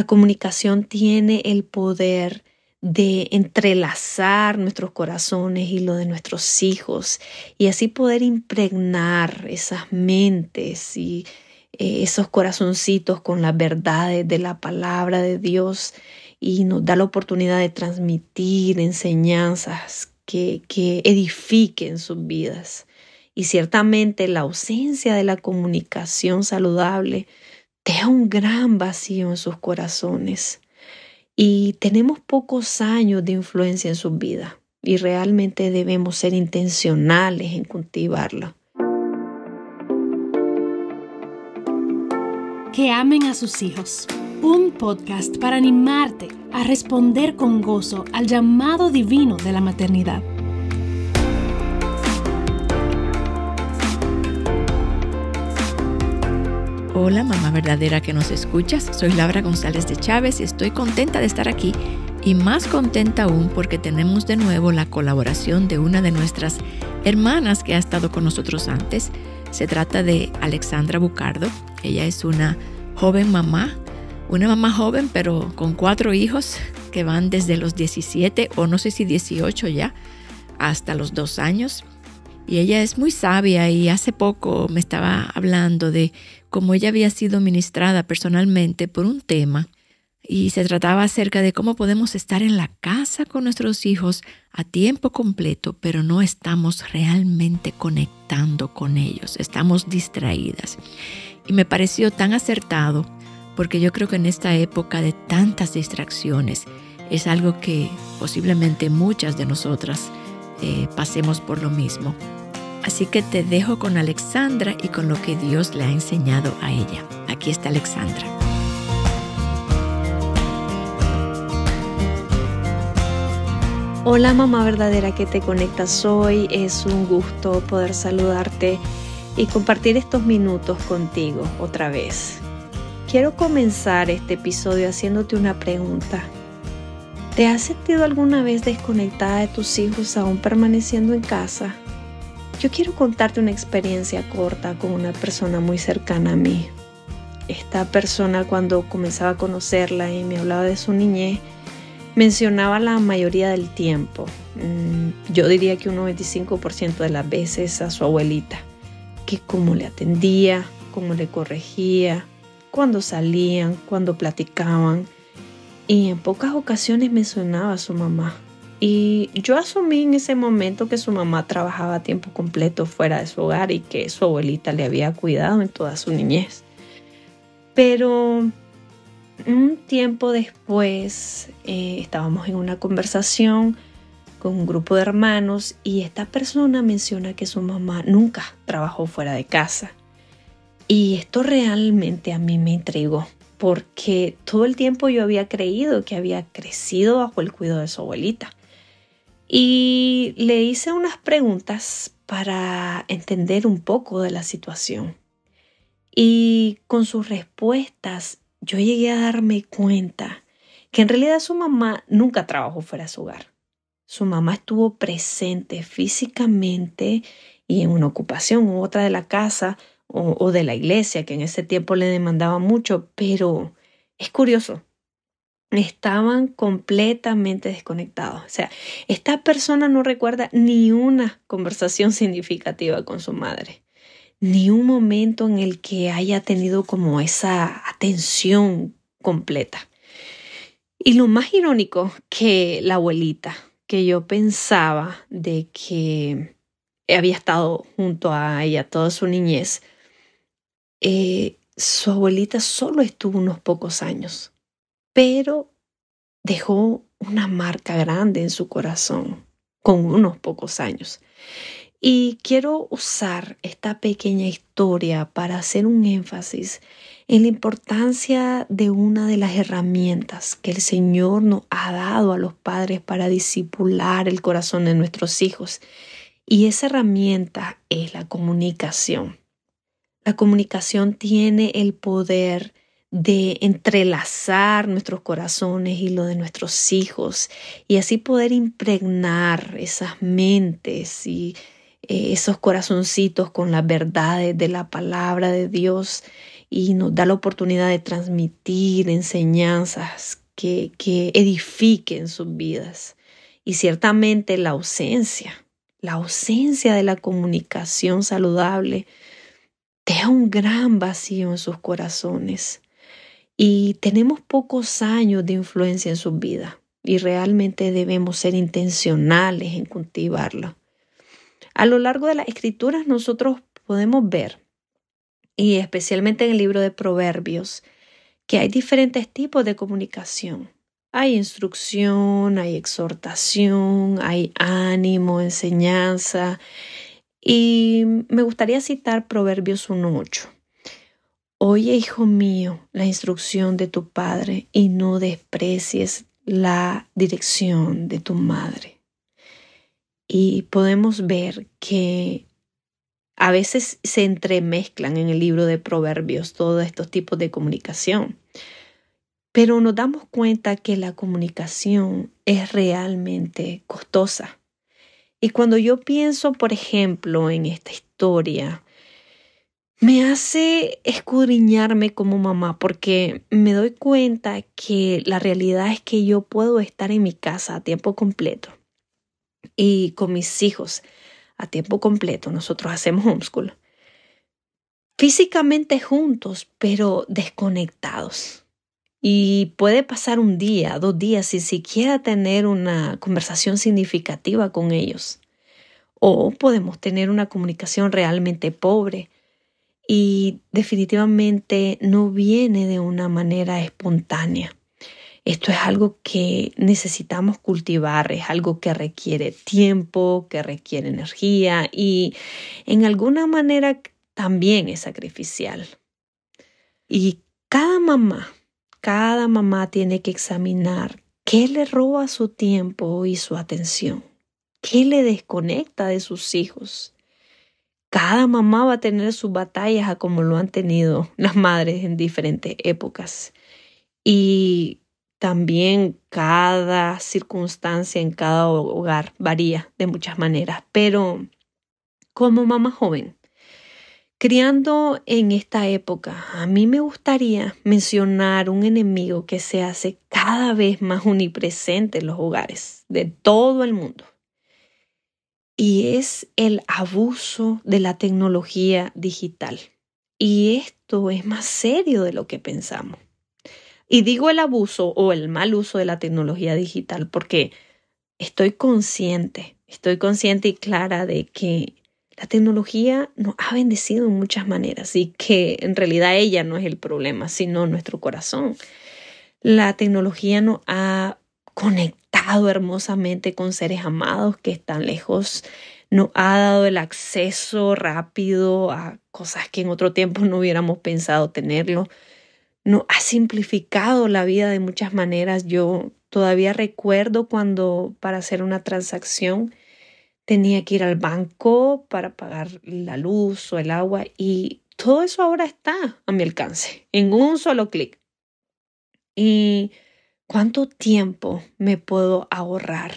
La comunicación tiene el poder de entrelazar nuestros corazones y los de nuestros hijos y así poder impregnar esas mentes y eh, esos corazoncitos con las verdades de la palabra de Dios y nos da la oportunidad de transmitir enseñanzas que, que edifiquen sus vidas. Y ciertamente la ausencia de la comunicación saludable deja un gran vacío en sus corazones y tenemos pocos años de influencia en su vida y realmente debemos ser intencionales en cultivarla. Que amen a sus hijos. Un podcast para animarte a responder con gozo al llamado divino de la maternidad. Hola, mamá verdadera que nos escuchas. Soy Laura González de Chávez y estoy contenta de estar aquí y más contenta aún porque tenemos de nuevo la colaboración de una de nuestras hermanas que ha estado con nosotros antes. Se trata de Alexandra Bucardo. Ella es una joven mamá, una mamá joven pero con cuatro hijos que van desde los 17 o no sé si 18 ya hasta los dos años. Y ella es muy sabia y hace poco me estaba hablando de cómo ella había sido ministrada personalmente por un tema y se trataba acerca de cómo podemos estar en la casa con nuestros hijos a tiempo completo, pero no estamos realmente conectando con ellos, estamos distraídas. Y me pareció tan acertado porque yo creo que en esta época de tantas distracciones es algo que posiblemente muchas de nosotras eh, pasemos por lo mismo. Así que te dejo con Alexandra y con lo que Dios le ha enseñado a ella. Aquí está Alexandra. Hola mamá verdadera que te conectas hoy, es un gusto poder saludarte y compartir estos minutos contigo otra vez. Quiero comenzar este episodio haciéndote una pregunta. ¿Te has sentido alguna vez desconectada de tus hijos aún permaneciendo en casa? Yo quiero contarte una experiencia corta con una persona muy cercana a mí. Esta persona cuando comenzaba a conocerla y me hablaba de su niñez, mencionaba la mayoría del tiempo, mm, yo diría que un 95% de las veces a su abuelita, que cómo le atendía, cómo le corregía, cuando salían, cuando platicaban, y en pocas ocasiones mencionaba a su mamá. Y yo asumí en ese momento que su mamá trabajaba a tiempo completo fuera de su hogar y que su abuelita le había cuidado en toda su niñez. Pero un tiempo después eh, estábamos en una conversación con un grupo de hermanos y esta persona menciona que su mamá nunca trabajó fuera de casa. Y esto realmente a mí me intrigó porque todo el tiempo yo había creído que había crecido bajo el cuidado de su abuelita. Y le hice unas preguntas para entender un poco de la situación. Y con sus respuestas yo llegué a darme cuenta que en realidad su mamá nunca trabajó fuera de su hogar. Su mamá estuvo presente físicamente y en una ocupación u otra de la casa o, de la iglesia, que en ese tiempo le demandaba mucho, pero es curioso, estaban completamente desconectados. O sea, esta persona no recuerda ni una conversación significativa con su madre, ni un momento en el que haya tenido como esa atención completa. Y lo más irónico que la abuelita, que yo pensaba de que había estado junto a ella toda su niñez, eh, su abuelita solo estuvo unos pocos años, pero dejó una marca grande en su corazón con unos pocos años. Y quiero usar esta pequeña historia para hacer un énfasis en la importancia de una de las herramientas que el Señor nos ha dado a los padres para disipular el corazón de nuestros hijos. Y esa herramienta es la comunicación. La comunicación tiene el poder de entrelazar nuestros corazones y lo de nuestros hijos y así poder impregnar esas mentes y eh, esos corazoncitos con las verdades de la palabra de Dios y nos da la oportunidad de transmitir enseñanzas que, que edifiquen sus vidas. Y ciertamente la ausencia, la ausencia de la comunicación saludable deja un gran vacío en sus corazones y tenemos pocos años de influencia en sus vidas y realmente debemos ser intencionales en cultivarla. A lo largo de las escrituras nosotros podemos ver, y especialmente en el libro de Proverbios, que hay diferentes tipos de comunicación. Hay instrucción, hay exhortación, hay ánimo, enseñanza, y me gustaría citar Proverbios 1.8. Oye, hijo mío, la instrucción de tu padre y no desprecies la dirección de tu madre. Y podemos ver que a veces se entremezclan en el libro de Proverbios todos estos tipos de comunicación. Pero nos damos cuenta que la comunicación es realmente costosa. Y cuando yo pienso, por ejemplo, en esta historia, me hace escudriñarme como mamá porque me doy cuenta que la realidad es que yo puedo estar en mi casa a tiempo completo y con mis hijos a tiempo completo. Nosotros hacemos homeschool. Físicamente juntos, pero desconectados. Y puede pasar un día, dos días, sin siquiera tener una conversación significativa con ellos. O podemos tener una comunicación realmente pobre y definitivamente no viene de una manera espontánea. Esto es algo que necesitamos cultivar, es algo que requiere tiempo, que requiere energía y en alguna manera también es sacrificial. Y cada mamá cada mamá tiene que examinar qué le roba su tiempo y su atención, qué le desconecta de sus hijos. Cada mamá va a tener sus batallas a como lo han tenido las madres en diferentes épocas. Y también cada circunstancia en cada hogar varía de muchas maneras, pero como mamá joven, Criando en esta época, a mí me gustaría mencionar un enemigo que se hace cada vez más unipresente en los hogares de todo el mundo. Y es el abuso de la tecnología digital. Y esto es más serio de lo que pensamos. Y digo el abuso o el mal uso de la tecnología digital porque estoy consciente, estoy consciente y clara de que la tecnología nos ha bendecido en muchas maneras y que en realidad ella no es el problema, sino nuestro corazón. La tecnología nos ha conectado hermosamente con seres amados que están lejos, nos ha dado el acceso rápido a cosas que en otro tiempo no hubiéramos pensado tenerlo, nos ha simplificado la vida de muchas maneras. Yo todavía recuerdo cuando para hacer una transacción tenía que ir al banco para pagar la luz o el agua y todo eso ahora está a mi alcance, en un solo clic. ¿Y cuánto tiempo me puedo ahorrar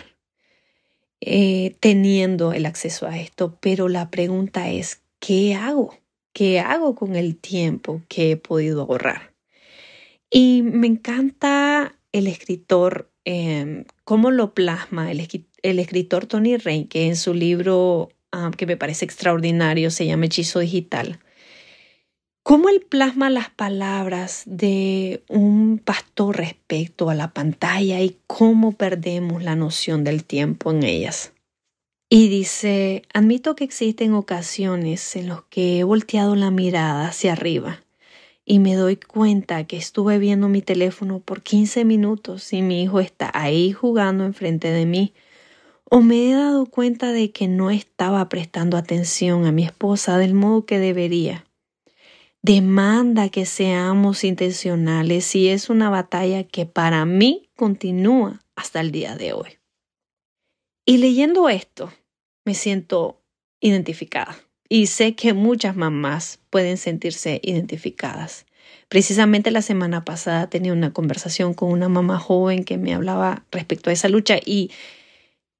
eh, teniendo el acceso a esto? Pero la pregunta es, ¿qué hago? ¿Qué hago con el tiempo que he podido ahorrar? Y me encanta el escritor Em, cómo lo plasma el, escritor Tony que en su libro ah, que me parece extraordinario, se llama Hechizo Digital. ¿Cómo él plasma las palabras de un pastor respecto a la pantalla y cómo perdemos la noción del tiempo en ellas? Y dice, admito que existen ocasiones en las que he volteado la mirada hacia arriba y me doy cuenta que estuve viendo mi teléfono por 15 minutos y mi hijo está ahí jugando enfrente de mí. O me he dado cuenta de que no estaba prestando atención a mi esposa del modo que debería. Demanda que seamos intencionales y es una batalla que para mí continúa hasta el día de hoy. Y leyendo esto, me siento identificada. Y sé que muchas mamás pueden sentirse identificadas. Precisamente la semana pasada tenía una conversación con una mamá joven que me hablaba respecto a esa lucha y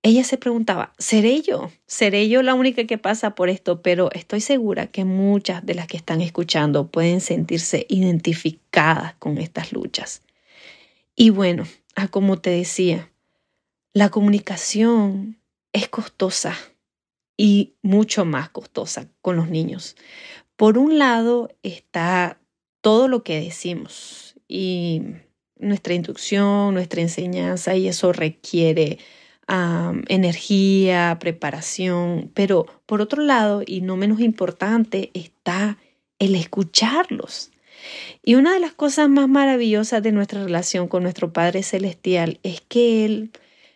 ella se preguntaba, ¿seré yo? ¿Seré yo la única que pasa por esto? Pero estoy segura que muchas de las que están escuchando pueden sentirse identificadas con estas luchas. Y bueno, ah, como te decía, la comunicación es costosa y mucho más costosa con los niños. Por un lado está todo lo que decimos y nuestra inducción, nuestra enseñanza, y eso requiere energía, preparación, pero por otro lado, y no menos importante, está el escucharlos. Y una de las cosas más maravillosas de nuestra relación con nuestro Padre Celestial es que Él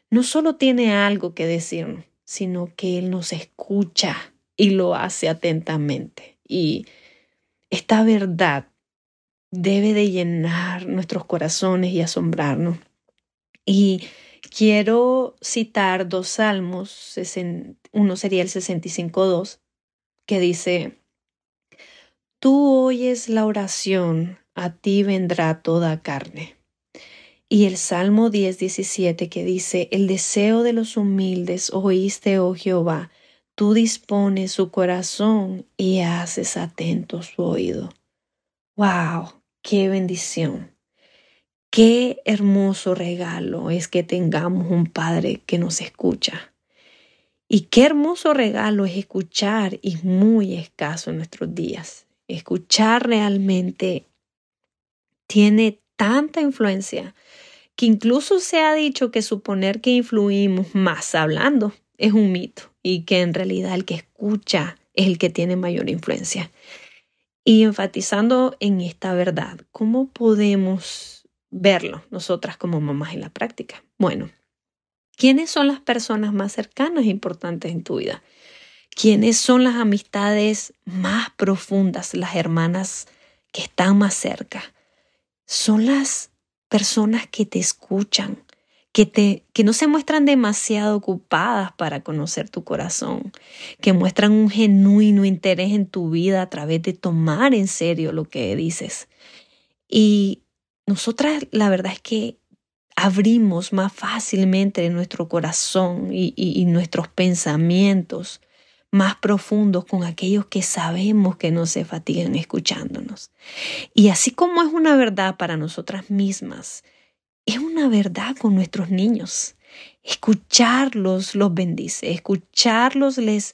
no solo tiene algo que decirnos, sino que Él nos escucha y lo hace atentamente. Y esta verdad debe de llenar nuestros corazones y asombrarnos. Y quiero citar dos salmos, uno sería el 65.2, que dice, Tú oyes la oración, a ti vendrá toda carne. Y el Salmo 10.17 que dice, El deseo de los humildes oíste, oh Jehová, tú dispones su corazón y haces atento su oído. ¡Wow! ¡Qué bendición! Qué hermoso regalo es que tengamos un Padre que nos escucha. Y qué hermoso regalo es escuchar, y muy escaso en nuestros días. Escuchar realmente tiene tanta influencia que incluso se ha dicho que suponer que influimos más hablando es un mito y que en realidad el que escucha es el que tiene mayor influencia. Y enfatizando en esta verdad, ¿cómo podemos verlo nosotras como mamás en la práctica? Bueno, ¿quiénes son las personas más cercanas e importantes en tu vida? ¿Quiénes son las amistades más profundas, las hermanas que están más cerca? son las personas que te escuchan, que, te, que no se muestran demasiado ocupadas para conocer tu corazón, que muestran un genuino interés en tu vida a través de tomar en serio lo que dices. Y nosotras la verdad es que abrimos más fácilmente nuestro corazón y, y nuestros pensamientos más profundos con aquellos que sabemos que no se fatigan escuchándonos. Y así como es una verdad para nosotras mismas, es una verdad con nuestros niños. Escucharlos los bendice, escucharlos les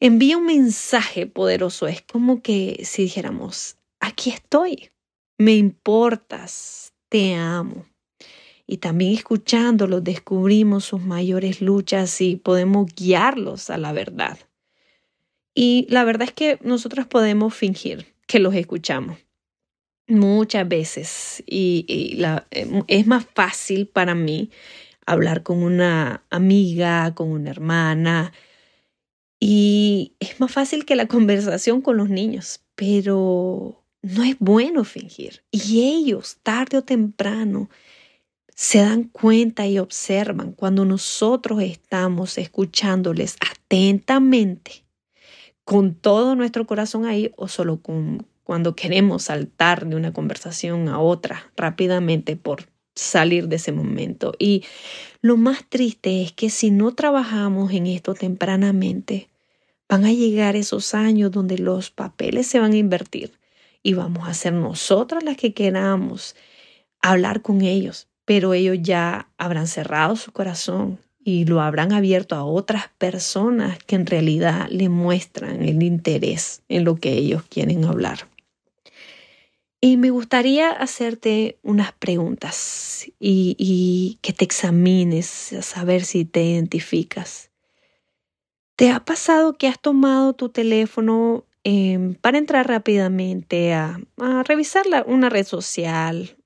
envía un mensaje poderoso. Es como que si dijéramos, aquí estoy, me importas, te amo. Y también escuchándolos descubrimos sus mayores luchas y podemos guiarlos a la verdad. Y la verdad es que nosotros podemos fingir que los escuchamos muchas veces y, eh, es más fácil para mí hablar con una amiga, con una hermana y es más fácil que la conversación con los niños, pero no es bueno fingir y ellos tarde o temprano se dan cuenta y observan cuando nosotros estamos escuchándoles atentamente con todo nuestro corazón ahí o solo cuando queremos saltar de una conversación a otra rápidamente por salir de ese momento. Y lo más triste es que si no trabajamos en esto tempranamente, van a llegar esos años donde los papeles se van a invertir y vamos a ser nosotras las que queramos hablar con ellos, pero ellos ya habrán cerrado su corazón, y lo habrán abierto a otras personas que en realidad le muestran el interés en lo que ellos quieren hablar. Y me gustaría hacerte unas preguntas y, que te examines a saber si te identificas. ¿Te ha pasado que has tomado tu teléfono em, para entrar rápidamente a, revisar una red social,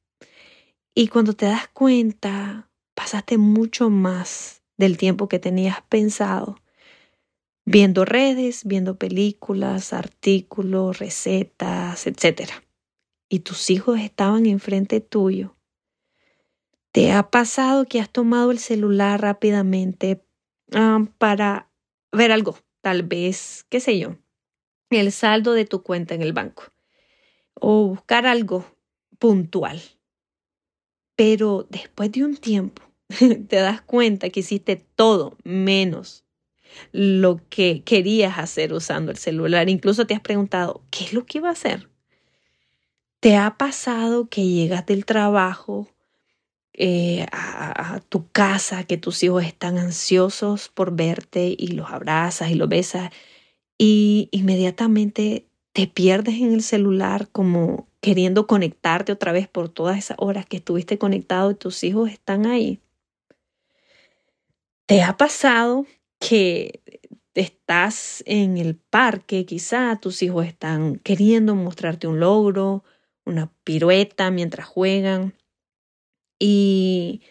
y cuando te das cuenta, pasaste mucho más del tiempo que tenías pensado, viendo redes, viendo películas, artículos, recetas, etc. Y tus hijos estaban enfrente tuyo. ¿Te ha pasado que has tomado el celular rápidamente ah, para ver algo? Tal vez, qué sé yo, el saldo de tu cuenta en el banco o buscar algo puntual. Pero después de un tiempo, te das cuenta que hiciste todo menos lo que querías hacer usando el celular. Incluso te has preguntado, ¿qué es lo que iba a hacer? ¿Te ha pasado que llegas del trabajo eh, a, a, tu casa, que tus hijos están ansiosos por verte y los abrazas y los besas y inmediatamente te pierdes en el celular como queriendo conectarte otra vez por todas esas horas que estuviste conectado y tus hijos están ahí? ¿Te ha pasado que estás en el parque, quizá tus hijos están queriendo mostrarte un logro, una pirueta mientras juegan y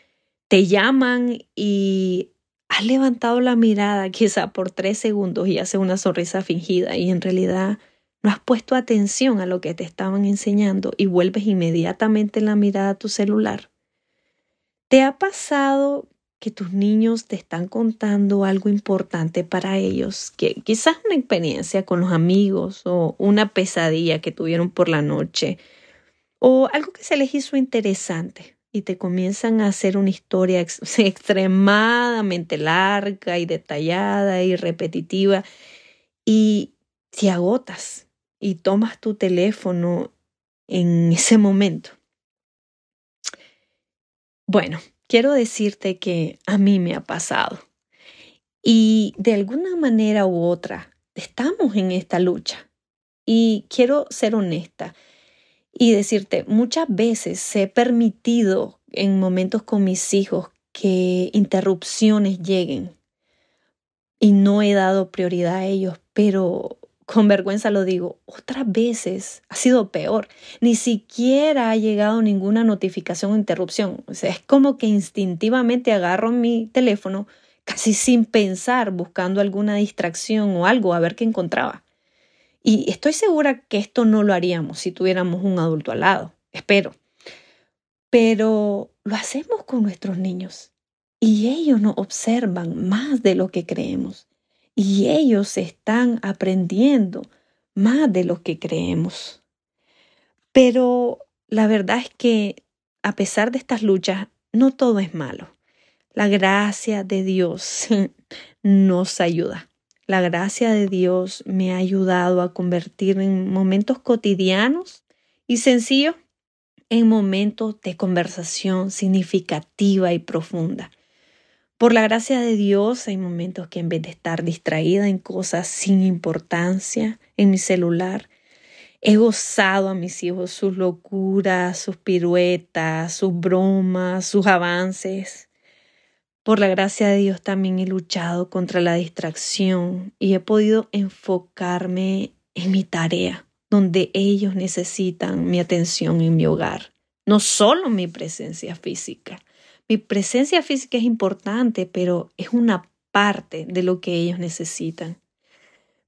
te llaman y has levantado la mirada quizá por tres segundos y haces una sonrisa fingida y en realidad no has puesto atención a lo que te estaban enseñando y vuelves inmediatamente la mirada a tu celular. ¿Te ha pasado que tus niños te están contando algo importante para ellos, que quizás una experiencia con los amigos o una pesadilla que tuvieron por la noche o algo que se les hizo interesante y te comienzan a hacer una historia extremadamente larga y detallada y repetitiva y te agotas y tomas tu teléfono en ese momento. Bueno, quiero decirte que a mí me ha pasado. Y de alguna manera u otra, estamos en esta lucha. Y quiero ser honesta y decirte, muchas veces he permitido en momentos con mis hijos que interrupciones lleguen y no he dado prioridad a ellos, pero con vergüenza lo digo, otras veces ha sido peor. Ni siquiera ha llegado ninguna notificación o interrupción. O sea, es como que instintivamente agarro mi teléfono casi sin pensar, buscando alguna distracción o algo, a ver qué encontraba. Y estoy segura que esto no lo haríamos si tuviéramos un adulto al lado, espero. Pero lo hacemos con nuestros niños y ellos nos observan más de lo que creemos y ellos están aprendiendo más de lo que creemos. Pero la verdad es que a pesar de estas luchas, no todo es malo. La gracia de Dios nos ayuda. La gracia de Dios me ha ayudado a convertir en momentos cotidianos y sencillos en momentos de conversación significativa y profunda. Por la gracia de Dios hay momentos que en vez de estar distraída en cosas sin importancia, en mi celular, he gozado a mis hijos sus locuras, sus piruetas, sus bromas, sus avances. Por la gracia de Dios también he luchado contra la distracción y he podido enfocarme en mi tarea, donde ellos necesitan mi atención en mi hogar, no solo mi presencia física. Mi presencia física es importante, pero es una parte de lo que ellos necesitan.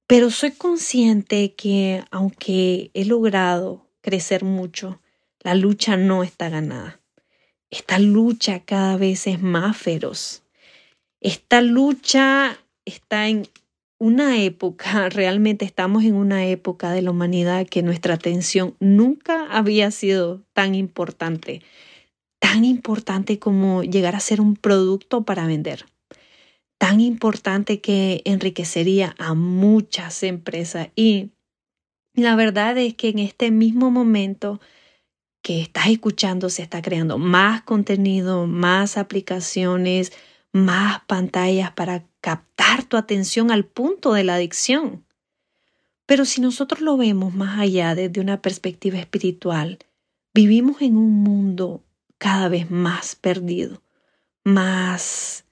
Pero soy consciente que aunque he logrado crecer mucho, la lucha no está ganada. Esta lucha cada vez es más feroz. Esta lucha está en una época, realmente estamos en una época de la humanidad que nuestra atención nunca había sido tan importante tan importante como llegar a ser un producto para vender, tan importante que enriquecería a muchas empresas. Y la verdad es que en este mismo momento que estás escuchando se está creando más contenido, más aplicaciones, más pantallas para captar tu atención al punto de la adicción. Pero si nosotros lo vemos más allá desde una perspectiva espiritual, vivimos en un mundo cada vez más perdido, más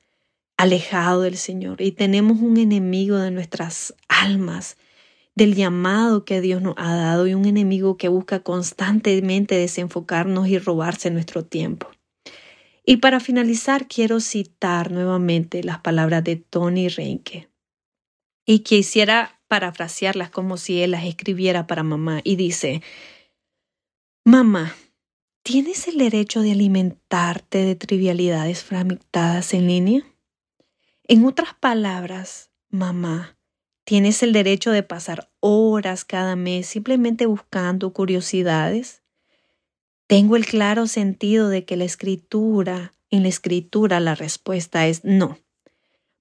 alejado del Señor. Y tenemos un enemigo de nuestras almas, del llamado que Dios nos ha dado y un enemigo que busca constantemente desenfocarnos y robarse nuestro tiempo. Y para finalizar, quiero citar nuevamente las palabras de Tony Reinke. Y quisiera parafrasearlas como si él las escribiera para mamá. Y dice, Mamá, ¿Tienes el derecho de alimentarte de trivialidades fragmentadas en línea? En otras palabras, mamá, ¿tienes el derecho de pasar horas cada mes simplemente buscando curiosidades? Tengo el claro sentido de que la escritura, en la escritura la respuesta es no.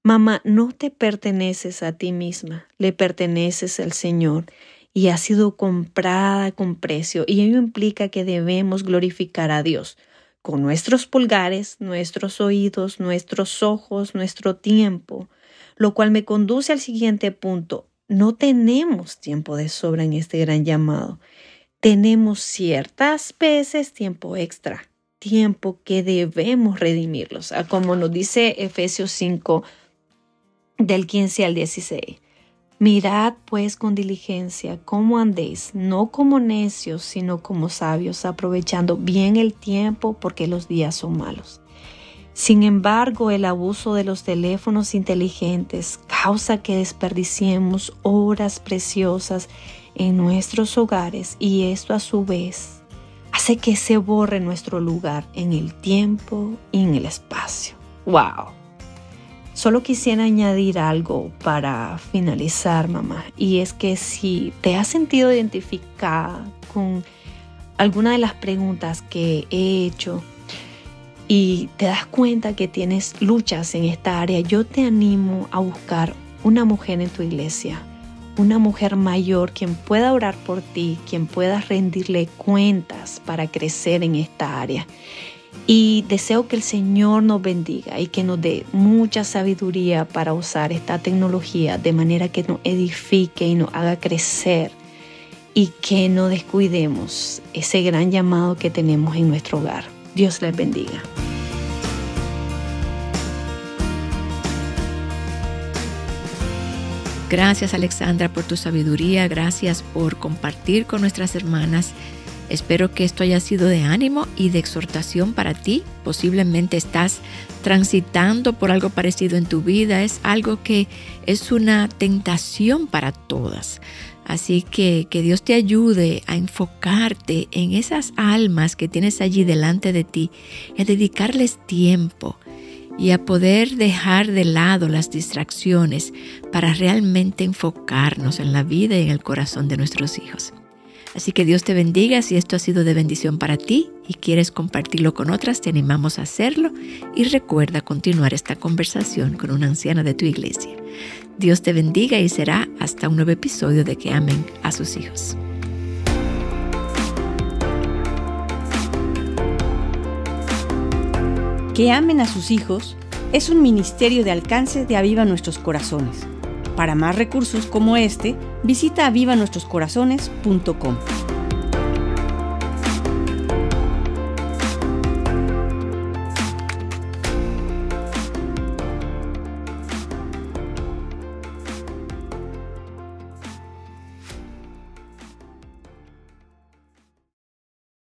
Mamá, no te perteneces a ti misma, le perteneces al Señor y ha sido comprada con precio y ello implica que debemos glorificar a Dios con nuestros pulgares, nuestros oídos, nuestros ojos, nuestro tiempo, lo cual me conduce al siguiente punto. No tenemos tiempo de sobra en este gran llamado. Tenemos ciertas veces tiempo extra, tiempo que debemos redimirlos, como nos dice Efesios 5 del 15 al 16. Mirad pues con diligencia cómo andéis, no como necios, sino como sabios, aprovechando bien el tiempo porque los días son malos. Sin embargo, el abuso de los teléfonos inteligentes causa que desperdiciemos horas preciosas en nuestros hogares y esto a su vez hace que se borre nuestro lugar en el tiempo y en el espacio. ¡Wow! Solo quisiera añadir algo para finalizar, mamá, y es que si te has sentido identificada con alguna de las preguntas que he hecho y te das cuenta que tienes luchas en esta área, yo te animo a buscar una mujer en tu iglesia, una mujer mayor quien pueda orar por ti, quien pueda rendirle cuentas para crecer en esta área. Y deseo que el Señor nos bendiga y que nos dé mucha sabiduría para usar esta tecnología de manera que nos edifique y nos haga crecer y que no descuidemos ese gran llamado que tenemos en nuestro hogar. Dios les bendiga. Gracias Alexandra por tu sabiduría, gracias por compartir con nuestras hermanas Espero que esto haya sido de ánimo y de exhortación para ti. Posiblemente estás transitando por algo parecido en tu vida. Es algo que es una tentación para todas. Así que que Dios te ayude a enfocarte en esas almas que tienes allí delante de ti, a dedicarles tiempo y a poder dejar de lado las distracciones para realmente enfocarnos en la vida y en el corazón de nuestros hijos. Así que Dios te bendiga si esto ha sido de bendición para ti y quieres compartirlo con otras, te animamos a hacerlo y recuerda continuar esta conversación con una anciana de tu iglesia. Dios te bendiga y será hasta un nuevo episodio de que amen a sus hijos. Que amen a sus hijos es un ministerio de alcance de Aviva Nuestros Corazones. Para más recursos como este, visita avivanuestroscorazones.com.